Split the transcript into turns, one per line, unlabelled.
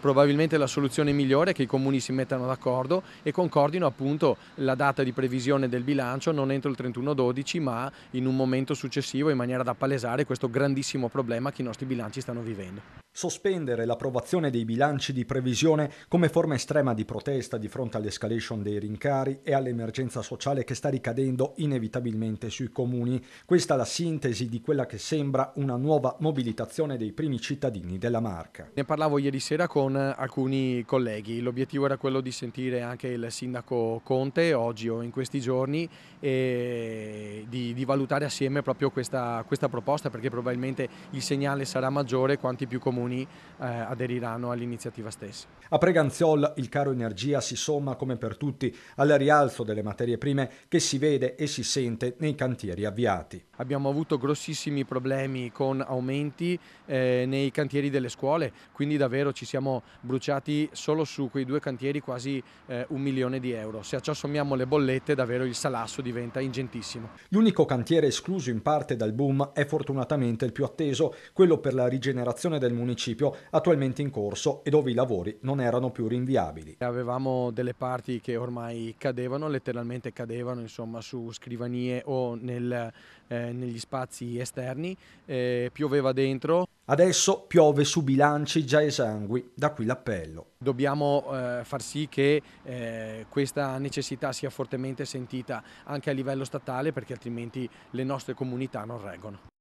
Probabilmente la soluzione migliore è che i comuni si mettano d'accordo e concordino appunto la data di previsione del bilancio non entro il 31-12 ma in un momento successivo in maniera da palesare questo grandissimo problema che i nostri bilanci stanno vivendo.
Sospendere l'approvazione dei bilanci di previsione come forma estrema di protesta di fronte all'escalation dei rincari e all'emergenza sociale che sta ricadendo inevitabilmente sui comuni. Questa è la sintesi di quella che sembra una nuova mobilitazione dei primi cittadini della Marca.
Ne parlavo ieri sera con con alcuni colleghi. L'obiettivo era quello di sentire anche il sindaco Conte oggi o in questi giorni e di, valutare assieme proprio questa, questa, proposta perché probabilmente il segnale sarà maggiore quanti più comuni eh, aderiranno all'iniziativa stessa.
A Preganziol il caro energia si somma come per tutti al rialzo delle materie prime che si vede e si sente nei cantieri avviati. Abbiamo avuto
grossissimi problemi con aumenti eh, nei cantieri delle scuole, quindi davvero ci siamo bruciati solo su quei due cantieri quasi eh, un milione di euro. Se a ciò sommiamo le bollette davvero il salasso diventa ingentissimo.
L'unico L'unico cantiere escluso in parte dal boom è fortunatamente il più atteso, quello per la rigenerazione del municipio attualmente in corso e dove i lavori
non erano più rinviabili. Avevamo delle parti che ormai cadevano, letteralmente cadevano insomma, su scrivanie o nel, eh, negli spazi esterni, eh, pioveva dentro.
Adesso piove su bilanci già esangui, da qui l'appello.
Dobbiamo eh, far sì che eh, questa necessità sia fortemente sentita anche a livello statale perché altrimenti le nostre comunità non reggono.